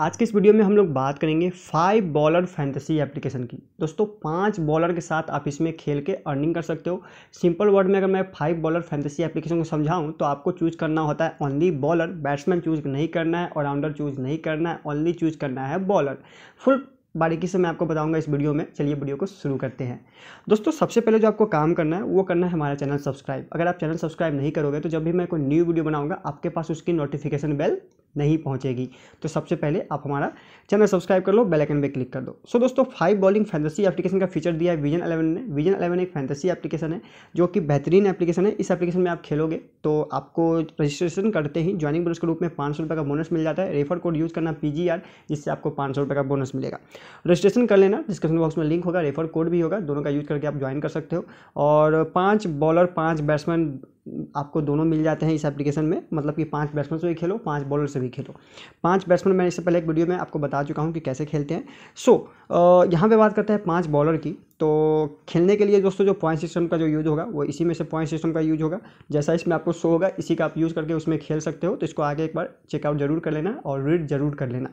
आज के इस वीडियो में हम लोग बात करेंगे फाइव बॉलर फैंटेसी एप्लीकेशन की दोस्तों पांच बॉलर के साथ आप इसमें खेल के अर्निंग कर सकते हो सिंपल वर्ड में अगर मैं फाइव बॉलर फैंटेसी एप्लीकेशन को समझाऊं तो आपको चूज करना होता है ओनली बॉलर बैट्समैन चूज नहीं करना है ऑलराउंडर चूज नहीं करना है ओनली चूज करना है बॉलर फुल बारीकी से मैं आपको बताऊंगा इस वीडियो में चलिए वीडियो को शुरू करते हैं दोस्तों सबसे पहले जो आपको काम करना है वो करना है हमारा चैनल सब्सक्राइब अगर आप चैनल सब्सक्राइब नहीं करोगे तो जब भी मैं कोई न्यू वीडियो बनाऊंगा आपके पास उसकी नोटिफिकेशन बेल नहीं पहुंचेगी तो सबसे पहले आप हमारा चैनल सब्सक्राइब कर लो बेल आइकन पे क्लिक कर दो सो so, दोस्तों फाइव बॉलिंग फैंटेसी एप्लीकेशन का फीचर दिया है विजन 11 ने विजन 11 एक फैंटेसी एप्लीकेशन है जो कि बेहतरीन एप्लीकेशन है इस एप्लीकेशन में आप खेलोगे तो आपको रजिस्ट्रेशन करते ही ज्वाइनिंग बोनस के रूप में पाँच का बोनस मिल जाता है रेफर कोड यूज़ करना पी जिससे आपको पाँच का बोनस मिलेगा रजिस्ट्रेशन कर लेना डिस्क्रिप्शन बॉक्स में लिंक होगा रेफर कोड भी होगा दोनों का यूज़ करके आप ज्वाइन कर सकते हो और पाँच बॉलर पाँच बैट्समैन आपको दोनों मिल जाते हैं इस एप्लीकेशन में मतलब कि पांच बैट्समैन से भी खेलो पांच बॉलर से भी खेलो पांच बैट्समैन मैंने इससे पहले एक वीडियो में आपको बता चुका हूँ कि कैसे खेलते हैं सो so, यहाँ पे बात करते हैं पांच बॉलर की तो खेलने के लिए दोस्तों जो पॉइंट सिस्टम का जो यूज़ होगा वो इसी में से पॉइंट सिस्टम का यूज़ होगा जैसा इसमें आपको शो होगा इसी का आप यूज़ करके उसमें खेल सकते हो तो इसको आगे एक बार चेकआउट जरूर कर लेना और रीड जरूर कर लेना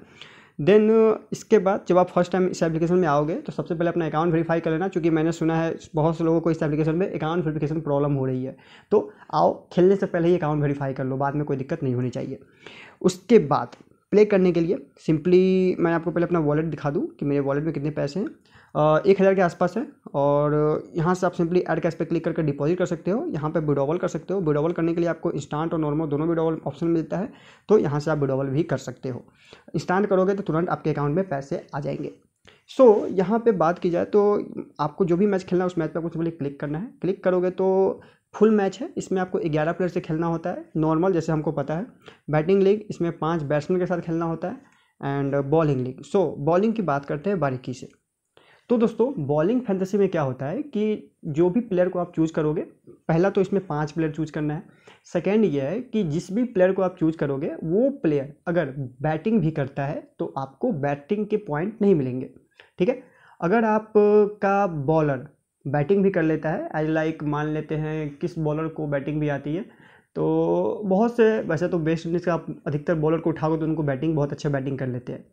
देन uh, इसके बाद जब आप फर्स्ट टाइम इस एप्लीकेशन में आओगे तो सबसे पहले अपना अकाउंट वेरीफाई कर लेना क्योंकि मैंने सुना है बहुत से लोगों को इस एप्लीकेशन में अकाउंट वेरीफिकेशन प्रॉब्लम हो रही है तो आओ खेलने से पहले ही अकाउंट वेरीफाई कर लो बाद में कोई दिक्कत नहीं होनी चाहिए उसके बाद प्ले करने के लिए सिंपली मैं आपको पहले अपना वॉलेट दिखा दूँ कि मेरे वॉलेट में कितने पैसे हैं एक हज़ार के आसपास है और यहाँ से आप सिंपली ऐड कैश पे क्लिक करके डिपॉजिट कर सकते हो यहाँ पे विड्रॉवल कर सकते हो विड्रॉवल करने के लिए आपको इंस्टांट और नॉर्मल दोनों विड्रॉवल ऑप्शन मिलता है तो यहाँ से आप विड्रॉवल भी कर सकते हो इंस्टांट करोगे तो तुरंत आपके अकाउंट में पैसे आ जाएंगे सो so, यहाँ पे बात की जाए तो आपको जो भी मैच खेलना है उस मैच पर आपको सिंपली क्लिक करना है क्लिक करोगे तो फुल मैच है इसमें आपको ग्यारह प्लेयर से खेलना होता है नॉर्मल जैसे हमको पता है बैटिंग लीग इसमें पाँच बैट्समैन के साथ खेलना होता है and bowling league so bowling की बात करते हैं बारीकी से तो दोस्तों बॉलिंग फैंटेसी में क्या होता है कि जो भी प्लेयर को आप चूज़ करोगे पहला तो इसमें पांच प्लेयर चूज़ करना है सेकेंड ये है कि जिस भी प्लेयर को आप चूज़ करोगे वो प्लेयर अगर बैटिंग भी करता है तो आपको बैटिंग के पॉइंट नहीं मिलेंगे ठीक है अगर आपका बॉलर बैटिंग भी कर लेता है एज लाइक मान लेते हैं किस बॉलर को बैटिंग भी आती है तो बहुत से वैसे तो वेस्ट इंडीज़ का आप अधिकतर बॉलर को उठाओगे तो उनको बैटिंग बहुत अच्छा बैटिंग कर लेते हैं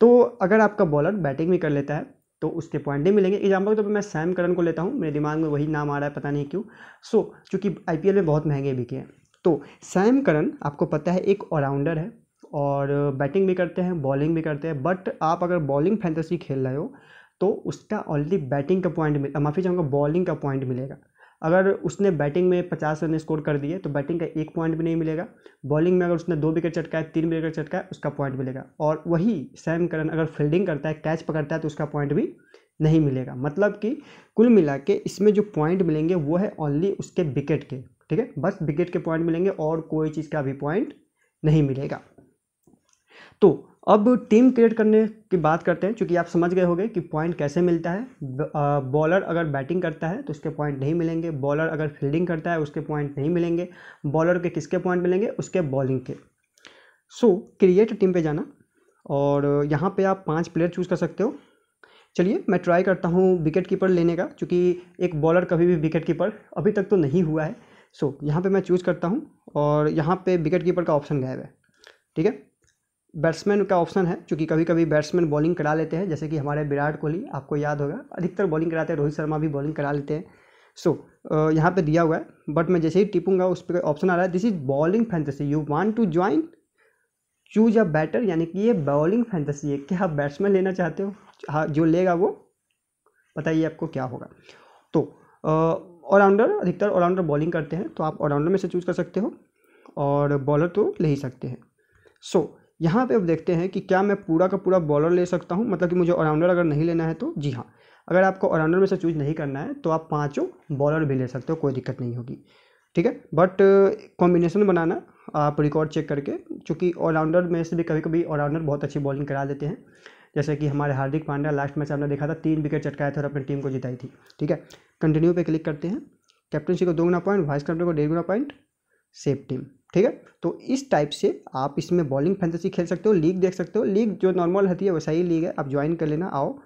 तो अगर आपका बॉलर बैटिंग भी कर लेता है तो उसके पॉइंट नहीं मिलेंगे एग्जाम्पल तो मैं सैम करन को लेता हूँ मेरे दिमाग में वही नाम आ रहा है पता नहीं क्यों सो so, चूँकि आई में बहुत महंगे बिके हैं तो सैम करन आपको पता है एक ऑलराउंडर है और बैटिंग भी करते हैं बॉलिंग भी करते हैं बट आप अगर बॉलिंग फैंटेसी खेल रहे हो तो उसका ऑलरेडी बैटिंग का पॉइंट मिल माफ़ी चाहूँगा बॉलिंग का पॉइंट मिलेगा अगर उसने बैटिंग में पचास रन स्कोर कर दिए तो बैटिंग का एक पॉइंट भी नहीं मिलेगा बॉलिंग में अगर उसने दो विकेट चटकाए तीन विकेट चटकाए उसका पॉइंट मिलेगा और वही सैम करन अगर फील्डिंग करता है कैच पकड़ता है तो उसका पॉइंट भी नहीं मिलेगा मतलब कि कुल मिला के इसमें जो पॉइंट मिलेंगे वो है ओनली उसके विकेट के ठीक है बस विकेट के पॉइंट मिलेंगे और कोई चीज़ का भी पॉइंट नहीं मिलेगा तो अब टीम क्रिएट करने की बात करते हैं क्योंकि आप समझ गए होंगे कि पॉइंट कैसे मिलता है बॉलर अगर बैटिंग करता है तो उसके पॉइंट नहीं मिलेंगे बॉलर अगर फील्डिंग करता है उसके पॉइंट नहीं मिलेंगे बॉलर के किसके पॉइंट मिलेंगे उसके बॉलिंग के सो क्रिएट टीम पे जाना और यहाँ पे आप पांच प्लेयर चूज़ कर सकते हो चलिए मैं ट्राई करता हूँ विकेट कीपर लेने का क्योंकि एक बॉलर कभी भी विकेट कीपर अभी तक तो नहीं हुआ है सो यहाँ पे मैं चूज़ करता हूँ और यहाँ पे विकेट कीपर का ऑप्शन गायब है ठीक है बैट्समैन का ऑप्शन है क्योंकि कभी कभी बैट्समैन बॉलिंग करा लेते हैं जैसे कि हमारे विराट कोहली आपको याद होगा अधिकतर बॉलिंग कराते हैं रोहित शर्मा भी बॉलिंग करा लेते हैं सो so, यहाँ पे दिया हुआ है बट मैं जैसे ही टिपूंगा उस पर ऑप्शन आ रहा है this is bowling fantasy you want to join choose a batter यानी कि ये बॉलिंग फैंटेसी है क्या आप बैट्समैन लेना चाहते हो हाँ जो लेगा वो बताइए आपको क्या होगा तो ऑलराउंडर अधिकतर ऑलराउंडर बॉलिंग करते हैं तो आप ऑलराउंडर में से चूज कर सकते हो और बॉलर तो ले ही सकते हैं सो so, यहाँ पे अब देखते हैं कि क्या मैं पूरा का पूरा बॉलर ले सकता हूँ मतलब कि मुझे ऑलराउंडर अगर नहीं लेना है तो जी हाँ अगर आपको ऑलराउंडर में से चूज नहीं करना है तो आप पाँचों बॉलर भी ले सकते हो कोई दिक्कत नहीं होगी ठीक है बट कॉम्बिनेशन बनाना आप रिकॉर्ड चेक करके चूँकि ऑलराउंडर में से भी कभी कभी ऑलराउंडर बहुत अच्छी बॉलिंग करा देते हैं जैसे कि हमारे हार्दिक पांड्या लास्ट मैच आपने देखा था तीन विकेट चटकाया था और अपनी टीम को जिताई थी ठीक है कंटिन्यू पे क्लिक करते हैं कैप्टनशिप को दो गुना पॉइंट वाइस कैप्टन को डेढ़ गुना पॉइंट सेफ टीम ठीक है तो इस टाइप से आप इसमें बॉलिंग फैंटेसी खेल सकते हो लीग देख सकते हो लीग जो नॉर्मल होती है वैसा ही लीग है आप ज्वाइन कर लेना आओ